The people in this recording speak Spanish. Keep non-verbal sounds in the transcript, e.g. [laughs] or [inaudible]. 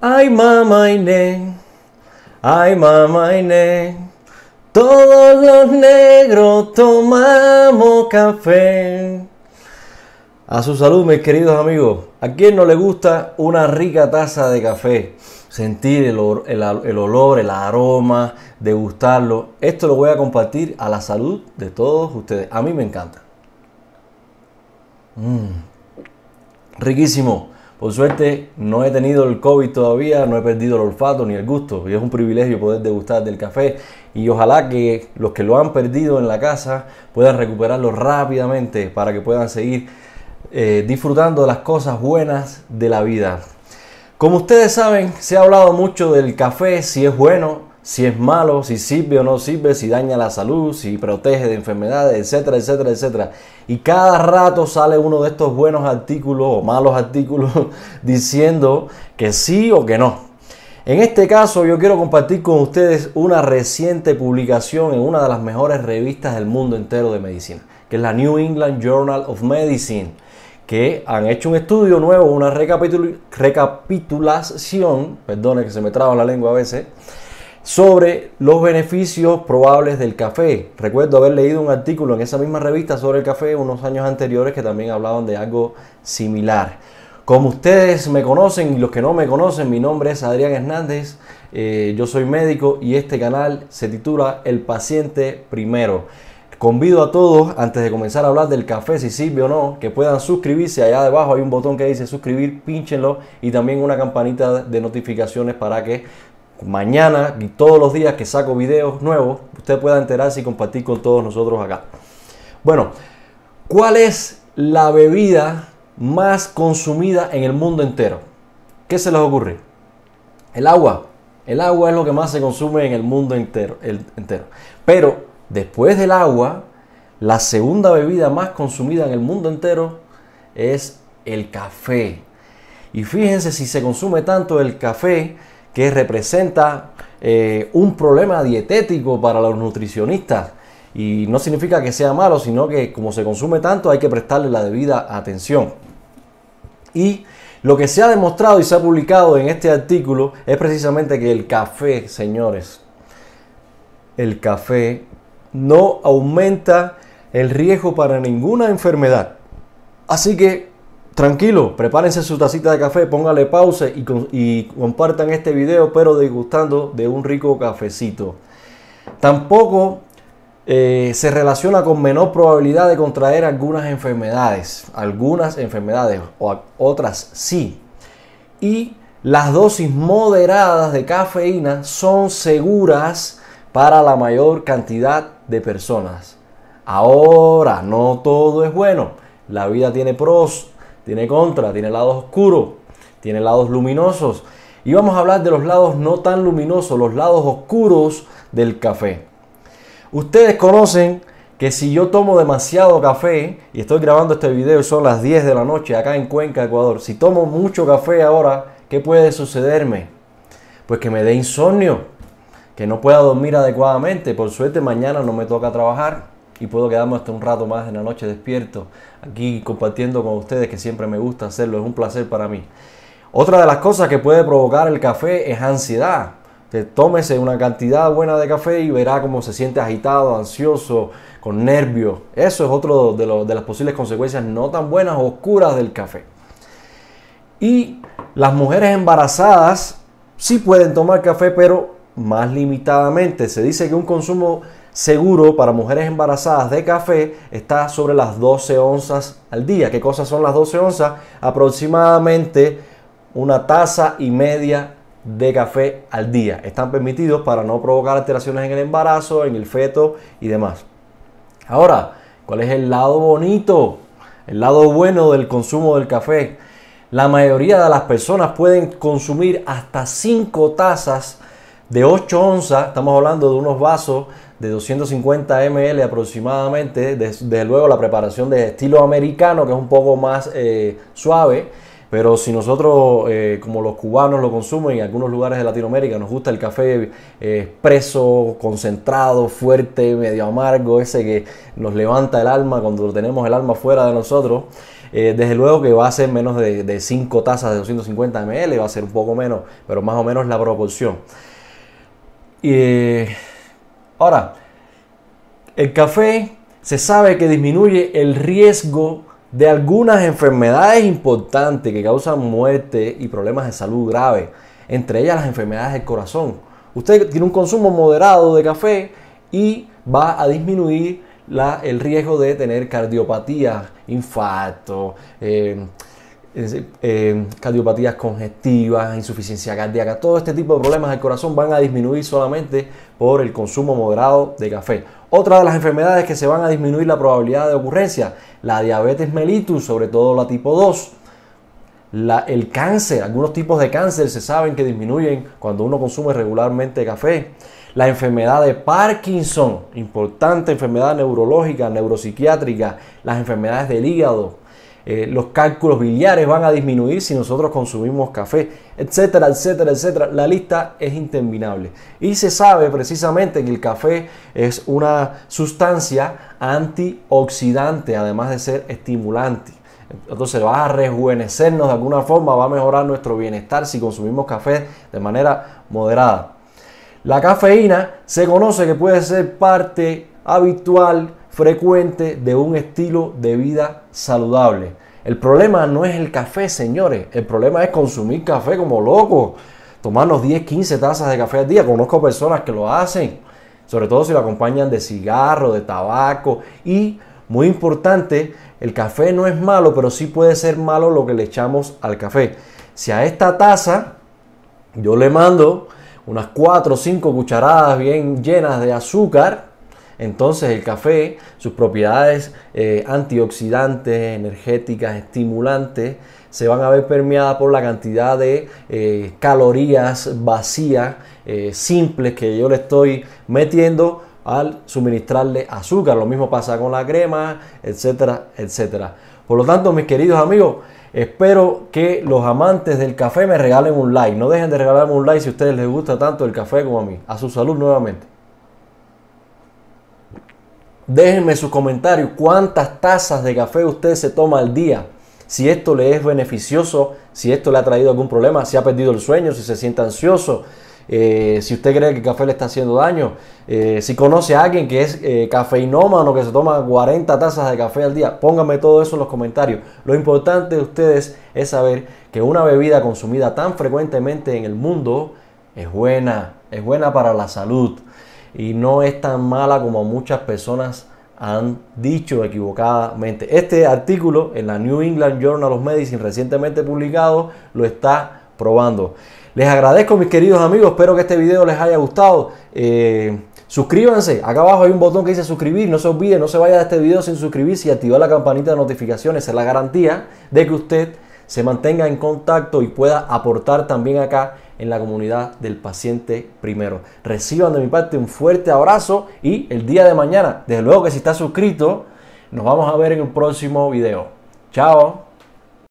Ay mamá name, ay mamá name. Todos los negros tomamos café. A su salud, mis queridos amigos. ¿A quién no le gusta una rica taza de café? Sentir el, olor, el aroma, degustarlo. Esto lo voy a compartir a la salud de todos ustedes. A mí me encanta. Mm. Riquísimo. Por suerte no he tenido el COVID todavía, no he perdido el olfato ni el gusto y es un privilegio poder degustar del café y ojalá que los que lo han perdido en la casa puedan recuperarlo rápidamente para que puedan seguir eh, disfrutando de las cosas buenas de la vida. Como ustedes saben, se ha hablado mucho del café, si es bueno si es malo, si sirve o no sirve, si daña la salud, si protege de enfermedades, etcétera, etcétera, etcétera. Y cada rato sale uno de estos buenos artículos o malos artículos [laughs] diciendo que sí o que no. En este caso yo quiero compartir con ustedes una reciente publicación en una de las mejores revistas del mundo entero de medicina, que es la New England Journal of Medicine, que han hecho un estudio nuevo, una recapitulación, perdone que se me traba la lengua a veces, sobre los beneficios probables del café. Recuerdo haber leído un artículo en esa misma revista sobre el café unos años anteriores que también hablaban de algo similar. Como ustedes me conocen y los que no me conocen, mi nombre es Adrián Hernández, eh, yo soy médico y este canal se titula El paciente primero. Convido a todos, antes de comenzar a hablar del café, si sirve o no, que puedan suscribirse. Allá debajo hay un botón que dice suscribir, pínchenlo y también una campanita de notificaciones para que mañana y todos los días que saco videos nuevos, usted pueda enterarse y compartir con todos nosotros acá. Bueno, ¿cuál es la bebida más consumida en el mundo entero? ¿Qué se les ocurre? El agua. El agua es lo que más se consume en el mundo entero. entero. Pero después del agua, la segunda bebida más consumida en el mundo entero es el café. Y fíjense si se consume tanto el café, que representa eh, un problema dietético para los nutricionistas. Y no significa que sea malo, sino que como se consume tanto hay que prestarle la debida atención. Y lo que se ha demostrado y se ha publicado en este artículo es precisamente que el café, señores, el café no aumenta el riesgo para ninguna enfermedad. Así que Tranquilo, prepárense su tacita de café, póngale pausa y, compartan este video, pero degustando de un rico cafecito. Tampoco eh, se relaciona con menor probabilidad de contraer algunas enfermedades, algunas enfermedades o otras sí. Y las dosis moderadas de cafeína son seguras para la mayor cantidad de personas. Ahora, no todo es bueno. La vida tiene pros tiene contra, tiene lados oscuros, tiene lados luminosos. Y vamos a hablar de los lados no tan luminosos, los lados oscuros del café. Ustedes conocen que si yo tomo demasiado café, y estoy grabando este video, son las 10 de la noche acá en Cuenca, Ecuador, si tomo mucho café ahora, ¿qué puede sucederme? Pues que me dé insomnio, que no pueda dormir adecuadamente. Por suerte mañana no me toca trabajar y puedo quedarme hasta un rato más en la noche despierto aquí compartiendo con ustedes que siempre me gusta hacerlo, es un placer para mí. Otra de las cosas que puede provocar el café es ansiedad. tómese una cantidad buena de café y verá cómo se siente agitado, ansioso, con nervios. Eso es otro de, de las posibles consecuencias no tan buenas, oscuras del café. Y las mujeres embarazadas sí pueden tomar café, pero más limitadamente. Se dice que un consumo seguro para mujeres embarazadas de café está sobre las 12 onzas al día. ¿Qué cosas son las 12 onzas? Aproximadamente una taza y media de café al día. Están permitidos para no provocar alteraciones en el embarazo, en el feto y demás. Ahora, ¿cuál es el lado bonito? El lado bueno del consumo del café. La mayoría de las personas pueden consumir hasta 5 tazas de 8 onzas, estamos hablando de unos vasos de 250 ml aproximadamente. Desde luego la preparación de estilo americano, que es un poco más eh, suave. Pero si nosotros, eh, como los cubanos lo consumen en algunos lugares de Latinoamérica, nos gusta el café expreso, eh, concentrado, fuerte, medio amargo, ese que nos levanta el alma cuando tenemos el alma fuera de nosotros, desde luego que va a ser menos de 5 tazas de 250 ml, va a ser un poco menos, pero más o menos la proporción. Y Ahora, el café se sabe que disminuye el riesgo de algunas enfermedades importantes que causan muerte y problemas de salud graves, entre ellas las enfermedades del corazón. Usted tiene un consumo moderado de café y va a disminuir el riesgo de tener cardiopatía, infarto, eh, Em, cardiopatías congestivas, insuficiencia cardíaca, todo este tipo de problemas del corazón van a disminuir solamente por el consumo moderado de café. Otra de las enfermedades que se van a disminuir la probabilidad de ocurrencia, la diabetes mellitus, sobre todo la tipo 2. el cáncer, algunos tipos de cáncer se saben que disminuyen cuando uno consume regularmente café. La enfermedad de Parkinson, importante enfermedad neurológica, neuropsiquiátrica, las enfermedades del hígado, eh, los cálculos biliares van a disminuir si nosotros consumimos café, etcétera, etcétera, etcétera. La lista es interminable. Y se sabe precisamente que el café es una sustancia antioxidante, además de ser estimulante. Entonces va a rejuvenecernos de alguna forma, va a mejorar nuestro bienestar si consumimos café de manera moderada. La cafeína se conoce que puede ser parte habitual frecuente de un estilo de vida saludable. El problema no es el café, señores. El problema es consumir café como loco. Tomarnos 10, 15 tazas de café al día. Conozco personas que lo hacen. Sobre todo si lo acompañan de cigarro, de tabaco. Y, muy importante, el café no es malo, pero sí puede ser malo lo que le echamos al café. Si a esta taza yo le mando unas 4 o 5 cucharadas bien llenas de azúcar, entonces el café, sus propiedades eh, antioxidantes, energéticas, estimulantes, se van a ver permeadas por la cantidad de eh, calorías vacías, eh, simples que yo le estoy metiendo al suministrarle azúcar. Lo mismo pasa con la crema, etcétera, etcétera. Por lo tanto, mis queridos amigos, espero que los amantes del café me regalen un like. No dejen de regalarme un like si a ustedes les gusta tanto el café como a mí. A su salud nuevamente. Déjenme sus comentarios cuántas tazas de café usted se toma al día. Si esto le es beneficioso, si esto le ha traído algún problema, si ha perdido el sueño, si se siente ansioso, eh, si usted cree que el café le está haciendo daño, eh, si conoce a alguien que es eh, cafeinómano, que se toma 40 tazas de café al día, póngame todo eso en los comentarios. Lo importante de ustedes es saber que una bebida consumida tan frecuentemente en el mundo es buena, es buena para la salud y no es tan mala como muchas personas han dicho equivocadamente. Este artículo en la New England Journal of Medicine recientemente publicado lo está probando. Les agradezco mis queridos amigos, espero que este video les haya gustado. Eh, suscríbanse, acá abajo hay un botón que dice suscribir, no se olviden, no se vaya de este video sin suscribirse y activar la campanita de notificaciones, es la garantía de que usted se mantenga en contacto y pueda aportar también acá en la comunidad del paciente primero. Reciban de mi parte un fuerte abrazo y el día de mañana, desde luego que si está suscrito, nos vamos a ver en un próximo video. Chao.